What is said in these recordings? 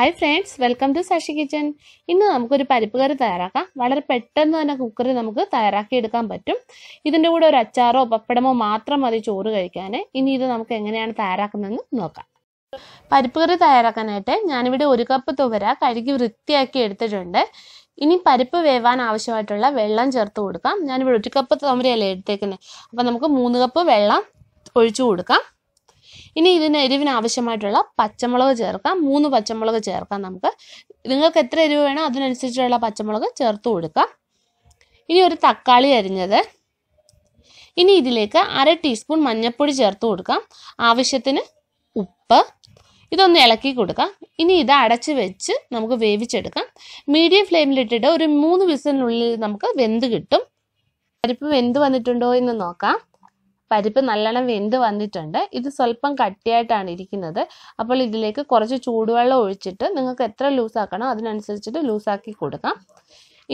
hi friends welcome to Shashi kitchen ഇന്ന് നമുക്കൊരു പരിപ്പ് കറി തയ്യാറാക്കാം വളരെ പെട്ടെന്ന് തന്നെ കുക്കറിൽ നമുക്ക് തയ്യാറാക്കിയെടുക്കാൻ എടുക്കാൻ പറ്റും ഇതിൻ്റെ കൂടെ ഒരു അച്ചാറോ പപ്പടമോ മാത്രം മതി ചോറ് കഴിക്കാൻ ഇനി ഇത് നമുക്ക് എങ്ങനെയാണ് തയ്യാറാക്കുന്നതെന്ന് നോക്കാം പരിപ്പ് കറി തയ്യാറാക്കാനായിട്ട് ഞാനിവിടെ ഒരു കപ്പ് തുവര കഴുകി വൃത്തിയാക്കി എടുത്തിട്ടുണ്ട് ഇനി പരിപ്പ് വേവാൻ ആവശ്യമായിട്ടുള്ള വെള്ളം ചേർത്ത് കൊടുക്കാം ഞാനിവിടെ ഒരു കപ്പ് തുവരയല്ലേ എടുത്തേക്കുന്നത് അപ്പം നമുക്ക് മൂന്ന് കപ്പ് വെള്ളം ഒഴിച്ചു കൊടുക്കാം ഇനി ഇതിന് എരിവിന് ആവശ്യമായിട്ടുള്ള പച്ചമുളക് ചേർക്കാം മൂന്ന് പച്ചമുളക് ചേർക്കാം നമുക്ക് നിങ്ങൾക്ക് എത്ര എരിവ് വേണോ അതിനനുസരിച്ചുള്ള പച്ചമുളക് ചേർത്ത് കൊടുക്കാം ഇനി ഒരു തക്കാളി അരിഞ്ഞത് ഇനി ഇതിലേക്ക് അര ടീസ്പൂൺ മഞ്ഞൾപ്പൊടി ചേർത്ത് കൊടുക്കാം ആവശ്യത്തിന് ഉപ്പ് ഇതൊന്ന് ഇളക്കി കൊടുക്കാം ഇനി ഇത് അടച്ച് വെച്ച് നമുക്ക് വേവിച്ചെടുക്കാം മീഡിയം ഫ്ലെയിമിലിട്ടിട്ട് ഒരു മൂന്ന് വിസിലിനുള്ളിൽ നമുക്ക് വെന്ത് കിട്ടും അരിപ്പ് വെന്ത് വന്നിട്ടുണ്ടോ എന്ന് നോക്കാം പരിപ്പ് നല്ലോണം വെന്ത് വന്നിട്ടുണ്ട് ഇത് സ്വല്പം കട്ടിയായിട്ടാണ് ഇരിക്കുന്നത് അപ്പോൾ ഇതിലേക്ക് കുറച്ച് ചൂടുവെള്ളം ഒഴിച്ചിട്ട് നിങ്ങൾക്ക് എത്ര ലൂസാക്കണോ അതിനനുസരിച്ചിട്ട് ലൂസാക്കി കൊടുക്കാം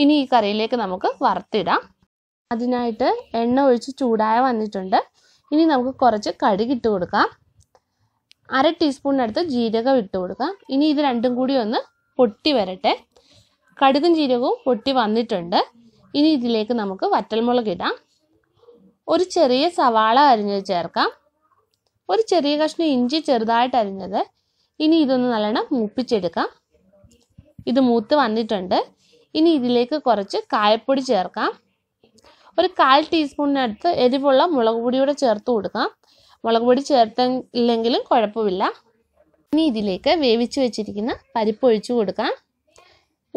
ഇനി ഈ കറിയിലേക്ക് നമുക്ക് വറുത്തിടാം അതിനായിട്ട് എണ്ണ ഒഴിച്ച് ചൂടായ വന്നിട്ടുണ്ട് ഇനി നമുക്ക് കുറച്ച് കടുക് ഇട്ട് കൊടുക്കാം അര ടീസ്പൂണിനടുത്ത് ജീരകം ഇട്ട് കൊടുക്കാം ഇനി ഇത് രണ്ടും കൂടി ഒന്ന് പൊട്ടി വരട്ടെ കടുകും ജീരകവും പൊട്ടി വന്നിട്ടുണ്ട് ഇനി ഇതിലേക്ക് നമുക്ക് വറ്റൽമുളക് ഇടാം ഒരു ചെറിയ സവാള അരിഞ്ഞത് ചേർക്കാം ഒരു ചെറിയ കഷ്ണം ഇഞ്ചി ചെറുതായിട്ട് അരിഞ്ഞത് ഇനി ഇതൊന്ന് നല്ലോണം മൂപ്പിച്ചെടുക്കാം ഇത് മൂത്ത് വന്നിട്ടുണ്ട് ഇനി ഇതിലേക്ക് കുറച്ച് കായപ്പൊടി ചേർക്കാം ഒരു കാൽ ടീസ്പൂണിനടുത്ത് എരിവുള്ള മുളക് പൊടിയൂടെ ചേർത്ത് കൊടുക്കാം മുളക് പൊടി ചേർത്തില്ലെങ്കിലും കുഴപ്പമില്ല ഇനി ഇതിലേക്ക് വേവിച്ച് വെച്ചിരിക്കുന്ന പരിപ്പ് ഒഴിച്ചു കൊടുക്കാം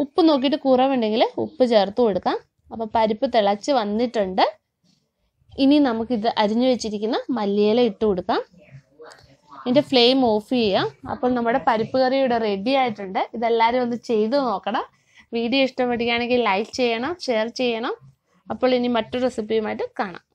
ഉപ്പ് നോക്കിയിട്ട് കുറവുണ്ടെങ്കിൽ ഉപ്പ് ചേർത്ത് കൊടുക്കാം അപ്പോൾ പരിപ്പ് തിളച്ച് വന്നിട്ടുണ്ട് ഇനി നമുക്കിത് അരിഞ്ഞു വെച്ചിരിക്കുന്ന മല്ലിയില ഇട്ട് കൊടുക്കാം ഇതിൻ്റെ ഫ്ലെയിം ഓഫ് ചെയ്യാം അപ്പോൾ നമ്മുടെ പരിപ്പ് കറി ഇവിടെ റെഡി ആയിട്ടുണ്ട് ഇതെല്ലാവരും ഒന്ന് ചെയ്തു നോക്കണം വീഡിയോ ഇഷ്ടപ്പെടുകയാണെങ്കിൽ ലൈക്ക് ചെയ്യണം ഷെയർ ചെയ്യണം അപ്പോൾ ഇനി മറ്റൊരു റെസിപ്പിയുമായിട്ട് കാണാം